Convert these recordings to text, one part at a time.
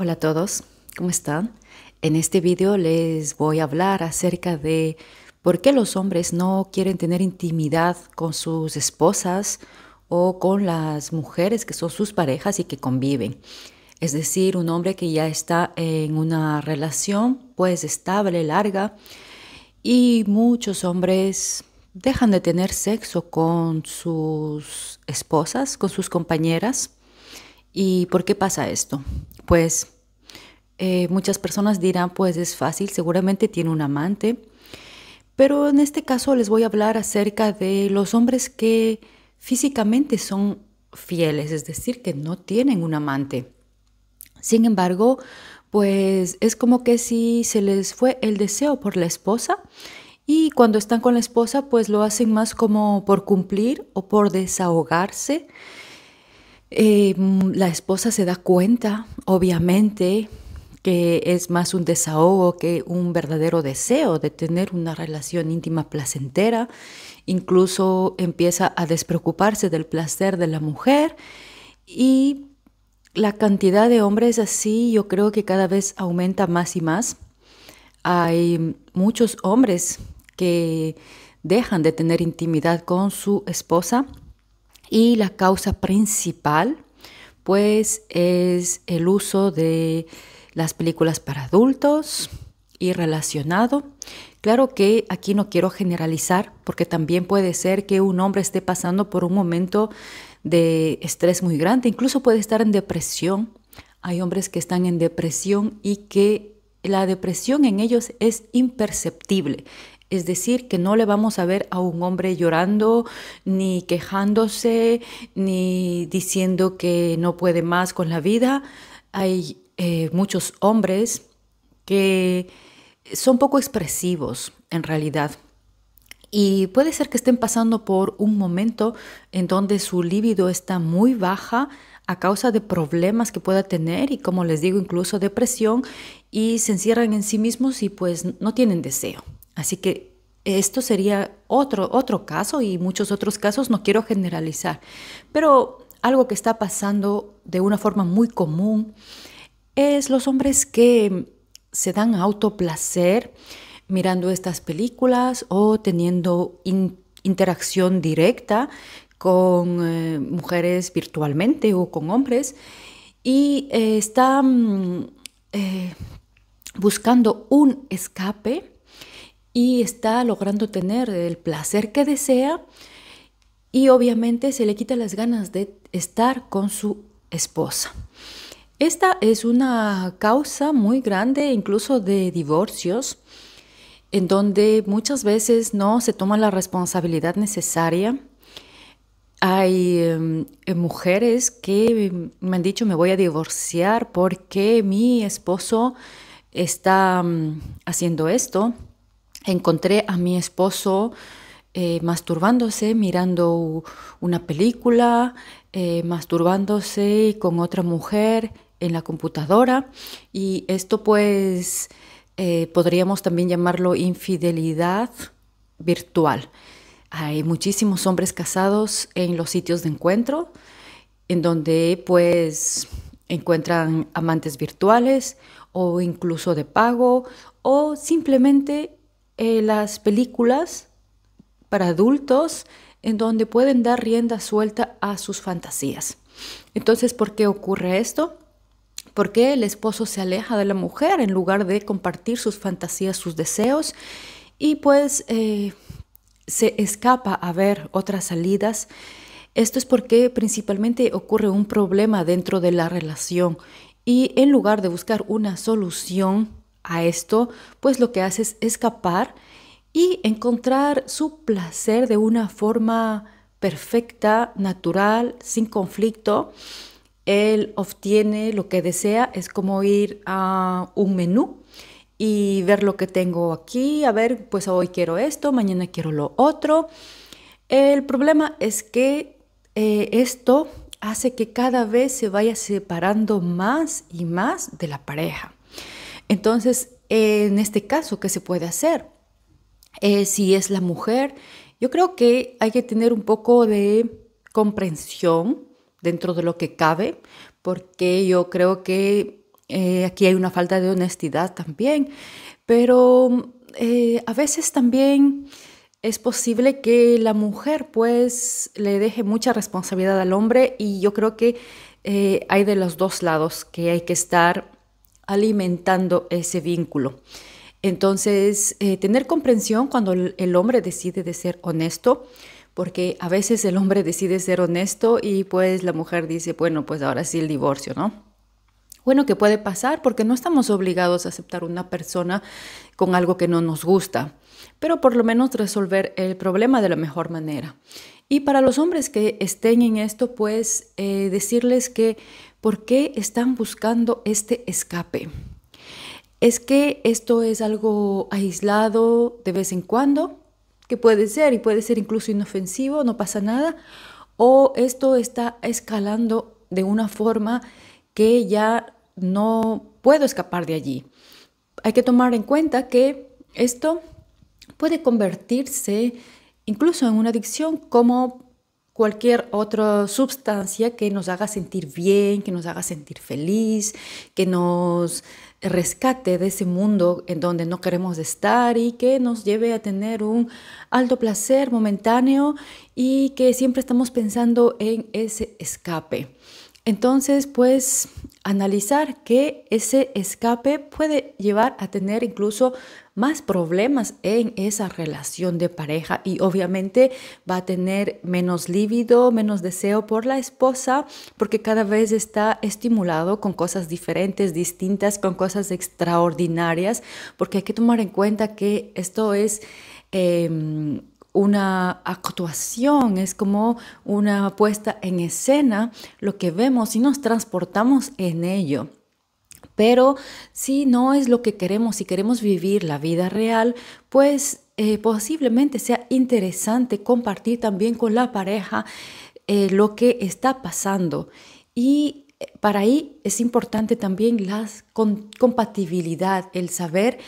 Hola a todos, ¿cómo están? En este video les voy a hablar acerca de por qué los hombres no quieren tener intimidad con sus esposas o con las mujeres que son sus parejas y que conviven. Es decir, un hombre que ya está en una relación pues estable, larga, y muchos hombres dejan de tener sexo con sus esposas, con sus compañeras. ¿Y por qué pasa esto? pues eh, muchas personas dirán, pues es fácil, seguramente tiene un amante. Pero en este caso les voy a hablar acerca de los hombres que físicamente son fieles, es decir, que no tienen un amante. Sin embargo, pues es como que si se les fue el deseo por la esposa y cuando están con la esposa, pues lo hacen más como por cumplir o por desahogarse eh, la esposa se da cuenta, obviamente, que es más un desahogo que un verdadero deseo de tener una relación íntima placentera. Incluso empieza a despreocuparse del placer de la mujer y la cantidad de hombres así yo creo que cada vez aumenta más y más. Hay muchos hombres que dejan de tener intimidad con su esposa y la causa principal, pues, es el uso de las películas para adultos y relacionado. Claro que aquí no quiero generalizar porque también puede ser que un hombre esté pasando por un momento de estrés muy grande, incluso puede estar en depresión. Hay hombres que están en depresión y que la depresión en ellos es imperceptible. Es decir, que no le vamos a ver a un hombre llorando, ni quejándose, ni diciendo que no puede más con la vida. Hay eh, muchos hombres que son poco expresivos en realidad. Y puede ser que estén pasando por un momento en donde su libido está muy baja a causa de problemas que pueda tener y como les digo incluso depresión y se encierran en sí mismos y pues no tienen deseo. Así que esto sería otro, caso y muchos otros casos, no quiero generalizar, pero algo que está pasando de una forma muy común es los hombres que se dan autoplacer mirando estas películas o teniendo interacción directa con eh, mujeres virtualmente o con hombres y eh, están eh, buscando un escape y está logrando tener el placer que desea y obviamente se le quita las ganas de estar con su esposa. Esta es una causa muy grande incluso de divorcios, en donde muchas veces no se toma la responsabilidad necesaria. Hay em, mujeres que me han dicho me voy a divorciar porque mi esposo está mm, haciendo esto, encontré a mi esposo eh, masturbándose, mirando una película, eh, masturbándose con otra mujer en la computadora. Y esto pues eh, podríamos también llamarlo infidelidad virtual. Hay muchísimos hombres casados en los sitios de encuentro, en donde pues encuentran amantes virtuales o incluso de pago o simplemente eh, las películas para adultos en donde pueden dar rienda suelta a sus fantasías. Entonces, ¿por qué ocurre esto? Porque el esposo se aleja de la mujer en lugar de compartir sus fantasías, sus deseos, y pues eh, se escapa a ver otras salidas. Esto es porque principalmente ocurre un problema dentro de la relación y en lugar de buscar una solución, a esto, pues lo que hace es escapar y encontrar su placer de una forma perfecta, natural, sin conflicto. Él obtiene lo que desea, es como ir a un menú y ver lo que tengo aquí, a ver, pues hoy quiero esto, mañana quiero lo otro. El problema es que eh, esto hace que cada vez se vaya separando más y más de la pareja. Entonces, en este caso, ¿qué se puede hacer? Eh, si es la mujer, yo creo que hay que tener un poco de comprensión dentro de lo que cabe, porque yo creo que eh, aquí hay una falta de honestidad también, pero eh, a veces también es posible que la mujer pues le deje mucha responsabilidad al hombre y yo creo que hay de los dos lados que hay que estar alimentando ese vínculo. Entonces, eh, tener comprensión cuando el hombre decide de ser honesto, porque a veces el hombre decide ser honesto y pues la mujer dice, bueno, pues ahora sí el divorcio, ¿no? Bueno, que puede pasar porque no estamos obligados a aceptar una persona con algo que no nos gusta, pero por lo menos resolver el problema de la mejor manera. Y para los hombres que estén en esto, pues eh, decirles que ¿Por qué están buscando este escape? ¿Es que esto es algo aislado de vez en cuando? Que puede ser y puede ser incluso inofensivo, no pasa nada. ¿O esto está escalando de una forma que ya no puedo escapar de allí? Hay que tomar en cuenta que esto puede convertirse incluso en una adicción como cualquier otra sustancia que nos haga sentir bien, que nos haga sentir feliz, que nos rescate de ese mundo en donde no queremos estar y que nos lleve a tener un alto placer momentáneo y que siempre estamos pensando en ese escape. Entonces, pues analizar que ese escape puede llevar a tener incluso más problemas en esa relación de pareja y obviamente va a tener menos lívido, menos deseo por la esposa porque cada vez está estimulado con cosas diferentes, distintas, con cosas extraordinarias, porque hay que tomar en cuenta que esto es... Em, una actuación, es como una puesta en escena lo que vemos y nos transportamos en ello. Pero si no es lo que queremos, si queremos vivir la vida real, pues eh, posiblemente sea interesante compartir también con la pareja eh, lo que está pasando. Y eh, para ahí es importante también la compatibilidad, el saber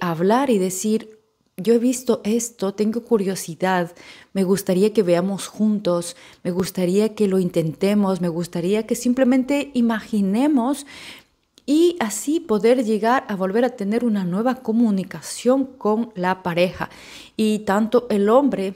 hablar y decir, yo he visto esto, tengo curiosidad, me gustaría que veamos juntos, me gustaría que lo intentemos, me gustaría que simplemente imaginemos y así poder llegar a volver a tener una nueva comunicación con la pareja. Y tanto el hombre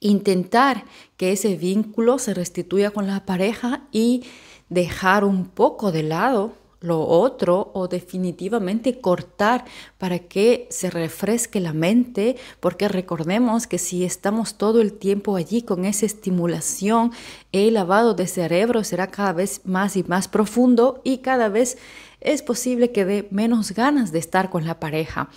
intentar que ese vínculo se restituya con la pareja y dejar un poco de lado lo otro o definitivamente cortar para que se refresque la mente, porque recordemos que si estamos todo el tiempo allí con esa estimulación, el lavado de cerebro será cada vez más y más profundo y cada vez es posible que dé menos ganas de estar con la pareja.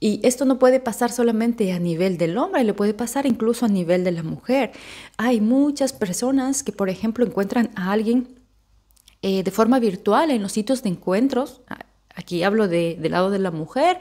Y esto no puede pasar solamente a nivel del hombre, le puede pasar incluso a nivel de la mujer. Hay muchas personas que, por ejemplo, encuentran a alguien eh, de forma virtual en los sitios de encuentros. Ah, aquí hablo de, del lado de la mujer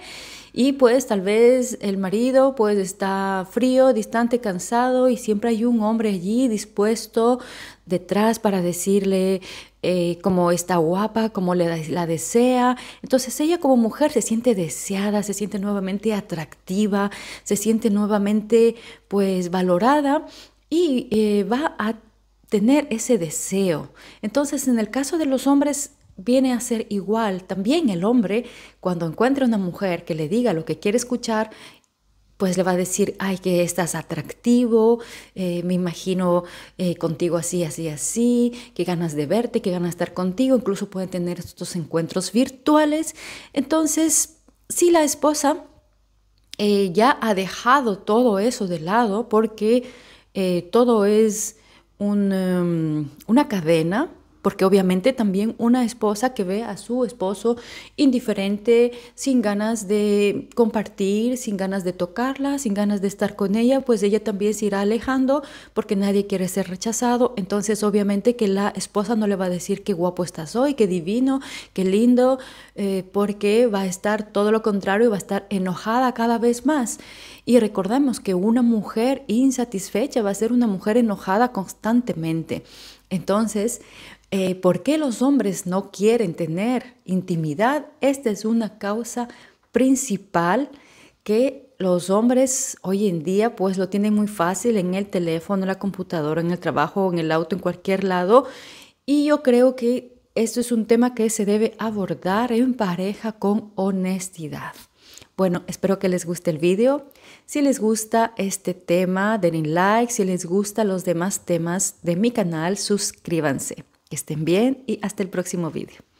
y pues tal vez el marido pues está frío, distante, cansado y siempre hay un hombre allí dispuesto detrás para decirle eh, cómo está guapa, cómo le, la desea. Entonces ella como mujer se siente deseada, se siente nuevamente atractiva, se siente nuevamente pues valorada y eh, va a tener ese deseo. Entonces, en el caso de los hombres viene a ser igual. También el hombre, cuando encuentra una mujer que le diga lo que quiere escuchar, pues le va a decir, ay, que estás atractivo, eh, me imagino eh, contigo así, así, así, qué ganas de verte, qué ganas de estar contigo, incluso pueden tener estos encuentros virtuales. Entonces, si la esposa eh, ya ha dejado todo eso de lado porque todo es Em, una cadena, porque obviamente también una esposa que ve a su esposo indiferente, sin ganas de compartir, sin ganas de tocarla, sin ganas de estar con ella, pues ella también se irá alejando porque nadie quiere ser rechazado. Entonces obviamente que la esposa no le va a decir qué guapo estás hoy, qué divino, qué lindo, eh, porque va a estar todo lo contrario y va a estar enojada cada vez más. Y recordemos que una mujer insatisfecha va a ser una mujer enojada constantemente. Entonces, eh, ¿por qué los hombres no quieren tener intimidad? Esta es una causa principal que los hombres hoy en día pues lo tienen muy fácil en el teléfono, en la computadora, en el trabajo, en el auto, en cualquier lado. Y yo creo que esto es un tema que se debe abordar en pareja con honestidad. Bueno, espero que les guste el video. Si les gusta este tema, denle like. Si les gustan los demás temas de mi canal, suscríbanse. Que estén bien y hasta el próximo video.